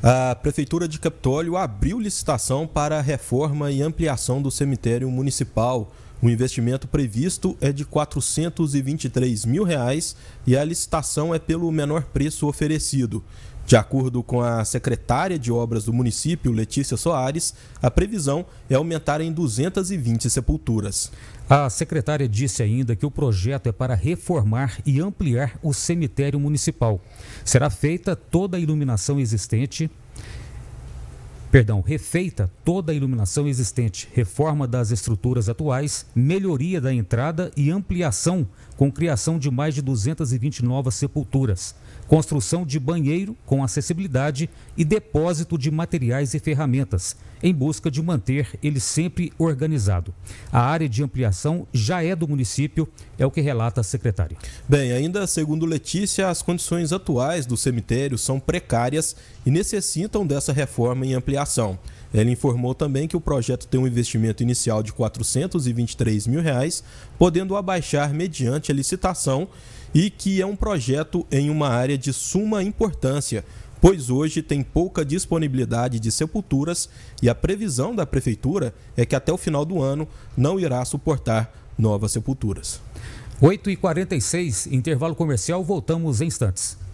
A Prefeitura de Capitólio abriu licitação para a reforma e ampliação do cemitério municipal. O investimento previsto é de R$ 423 mil reais e a licitação é pelo menor preço oferecido. De acordo com a secretária de obras do município, Letícia Soares, a previsão é aumentar em 220 sepulturas. A secretária disse ainda que o projeto é para reformar e ampliar o cemitério municipal. Será feita toda a iluminação existente, perdão, refeita toda a iluminação existente, reforma das estruturas atuais, melhoria da entrada e ampliação com criação de mais de 220 novas sepulturas, construção de banheiro com acessibilidade e depósito de materiais e ferramentas, em busca de manter ele sempre organizado. A área de ampliação já é do município, é o que relata a secretária. Bem, ainda segundo Letícia, as condições atuais do cemitério são precárias e necessitam dessa reforma e ampliação. Ela informou também que o projeto tem um investimento inicial de R$ 423 mil, reais, podendo abaixar mediante a licitação, e que é um projeto em uma área de suma importância, pois hoje tem pouca disponibilidade de sepulturas e a previsão da prefeitura é que até o final do ano não irá suportar novas sepulturas. 8h46, intervalo comercial, voltamos em instantes.